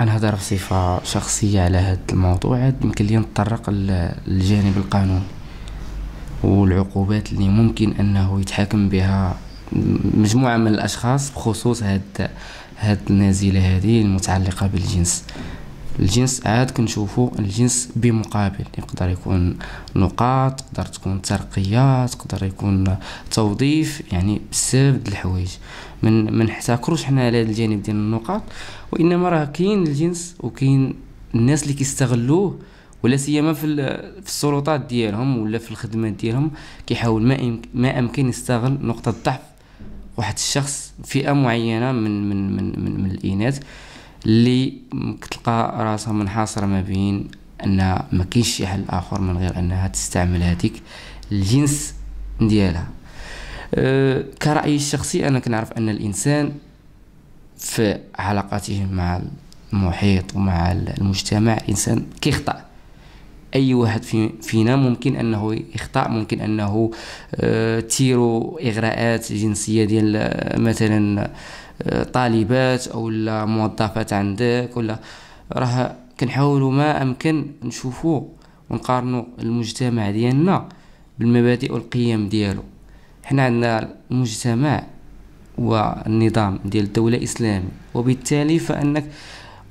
انا هضر بصفه شخصيه على هذا الموضوع عاد يمكن لي نتطرق للجانب القانوني والعقوبات اللي ممكن انه يتحاكم بها مجموعه من الاشخاص بخصوص هاد هاد النازله هذه المتعلقه بالجنس الجنس عاد كنشوفو الجنس بمقابل يقدر يكون نقاط تقدر تكون ترقية تقدر يكون توظيف يعني بزاف د الحوايج من ما نحتكروش حنا على هذا الجانب ديال النقاط وانما راه كاين الجنس وكاين الناس اللي كيستغلوه ولا سيما في, في السلطات ديالهم ولا في الخدمات ديالهم كيحاول ما ما امكن يستغل نقطه ضعف واحد الشخص فئه معينه من من من من, من الاناث اللي كتلقى راسها منحاصرة ما بين انها ما كاينش شي حل اخر من غير انها تستعمل هذيك الجنس ديالها أه كرأيي الشخصي انا كنعرف ان الانسان في علاقاته مع المحيط ومع المجتمع الانسان كيخطأ اي واحد في فينا ممكن انه يخطا ممكن انه آه، تيرو اغراءات جنسيه ديال آه، مثلا آه، طالبات او موظفات عندك ولا راه كنحاولوا ما امكن نشوفوا ونقارنوا المجتمع ديالنا بالمبادئ والقيم ديالو حنا عندنا المجتمع والنظام ديال الدوله الاسلاميه وبالتالي فانك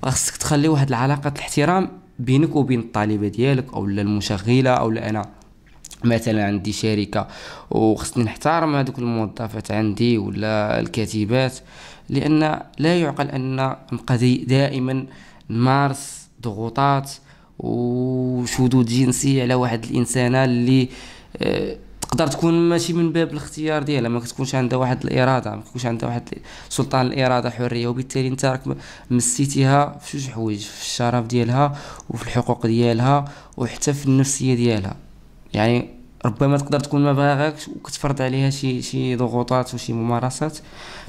خصك تخلي واحد العلاقه الاحترام بينك وبين الطالبه ديالك او المشغله او انا مثلا عندي شركه وخصني نحترم هذوك الموظفات عندي ولا الكاتبات لان لا يعقل ان نبقى دائما نمارس ضغوطات وشذوذ جنسي على واحد الانسانه اللي آه، تقدر تكون ماشي من باب الاختيار ديالها ما كتكونش عندها واحد الاراده ما كتكونش عندها واحد سلطان الاراده حريه وبالتالي انت راك مسيتيها في جوج حوايج في الشرف ديالها وفي الحقوق ديالها وحتى في النفسيه ديالها يعني ربما تقدر تكون ما باغاكش وكتفرض عليها شي شي ضغوطات وشي ممارسات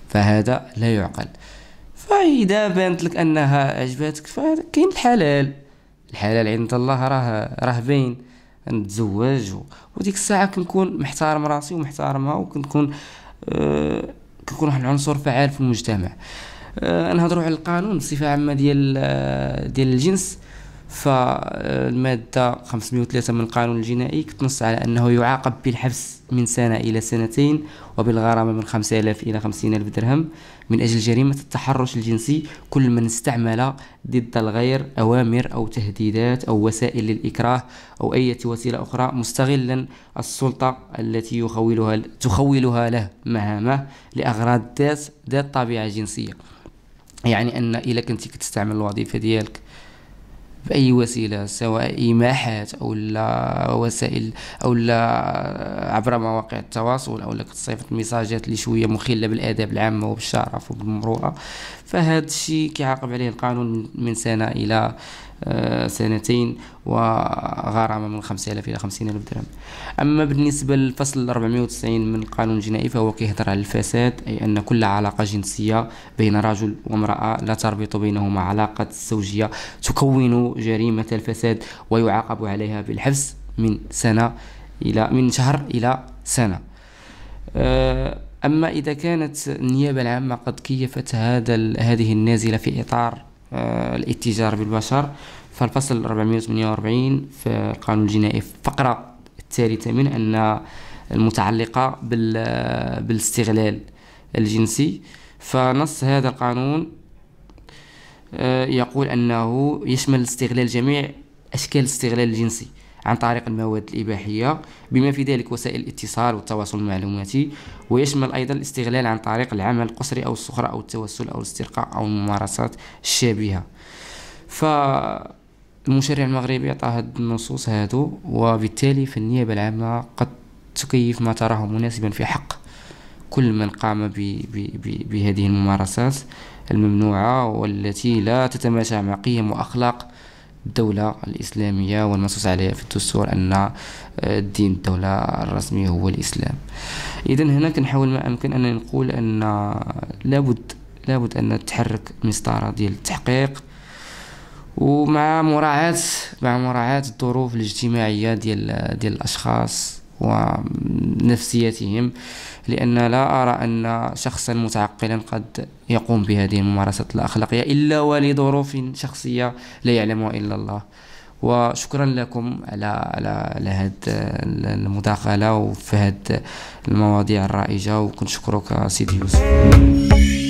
فهذا لا يعقل فاذا بانت لك انها عجبتك فكاين الحلال الحلال عند الله راه راه باين نتزوج وديك الساعه كنكون محترم راسي ومحترمها وكنكون أه كنكون واحد العنصر فعال في المجتمع أه نهضروا على القانون بصفه عامه ديال آه، ديال الجنس فالمادة آه، 503 من القانون الجنائي كتنص على أنه يعاقب بالحبس من سنة إلى سنتين وبالغرامة من 5000 إلى 50000 درهم من أجل جريمة التحرش الجنسي كل من استعمل ضد الغير أوامر أو تهديدات أو وسائل للإكراه أو أي وسيلة أخرى مستغلا السلطة التي يخولها تخولها له مهامه لأغراض ذات ذات طبيعة جنسية يعني أن إذا كنت كتستعمل الوظيفة ديالك باي وسيله سواء ايماحات او لا وسائل او لا عبر مواقع التواصل او لك تصيفط ميساجات اللي شويه مخله بالاداب العامه وبالشرف وبالمروءه فهذا الشيء كيعاقب عليه القانون من سنه الى آه، سنتين وغرامة من 5000 إلى 50000 درهم أما بالنسبة للفصل 490 من القانون الجنائي فهو كيهضر على الفساد أي أن كل علاقة جنسية بين رجل وامرأة لا تربط بينهما علاقة زوجية تكون جريمة الفساد ويعاقب عليها بالحبس من سنة إلى من شهر إلى سنة آه، أما إذا كانت النيابة العامة قد كيفت هذا هذه النازلة في إطار آه، الاتجار بالبشر فالفصل 448 في القانون الجنائي فقرة الثالثة من أن المتعلقة بالاستغلال الجنسي فنص هذا القانون آه، يقول أنه يشمل استغلال جميع أشكال الاستغلال الجنسي عن طريق المواد الإباحية بما في ذلك وسائل الاتصال والتواصل المعلوماتي ويشمل أيضا الاستغلال عن طريق العمل القسري أو السخرة أو التوسل أو الاسترقاء أو الممارسات الشابهة ف المشرع المغربي عطى هاد النصوص هادو وبالتالي فالنيابة العامة قد تكيف ما تراه مناسبا في حق كل من قام بـ بـ بـ بهذه الممارسات الممنوعة والتي لا تتماشى مع قيم وأخلاق الدولة الإسلامية والمنصوص عليها في الدستور أن الدين آه، الدولة الرسمي هو الإسلام إذا هنا كنحاول ما أمكن أن نقول أن آه، لابد لابد أن تحرك مسطرة ديال التحقيق ومع مراعاة مع مراعاة الظروف الاجتماعية ديال آه، ديال الأشخاص ونفسيتهم لأن لا أرى أن شخصا متعقلا قد يقوم بهذه الممارسات الأخلاقية إلا ولظروف شخصية لا يعلمها إلا الله وشكرا لكم على على على هاد المداخله وفي هذه المواضيع الرائجه وكنشكرك سيدي يوسف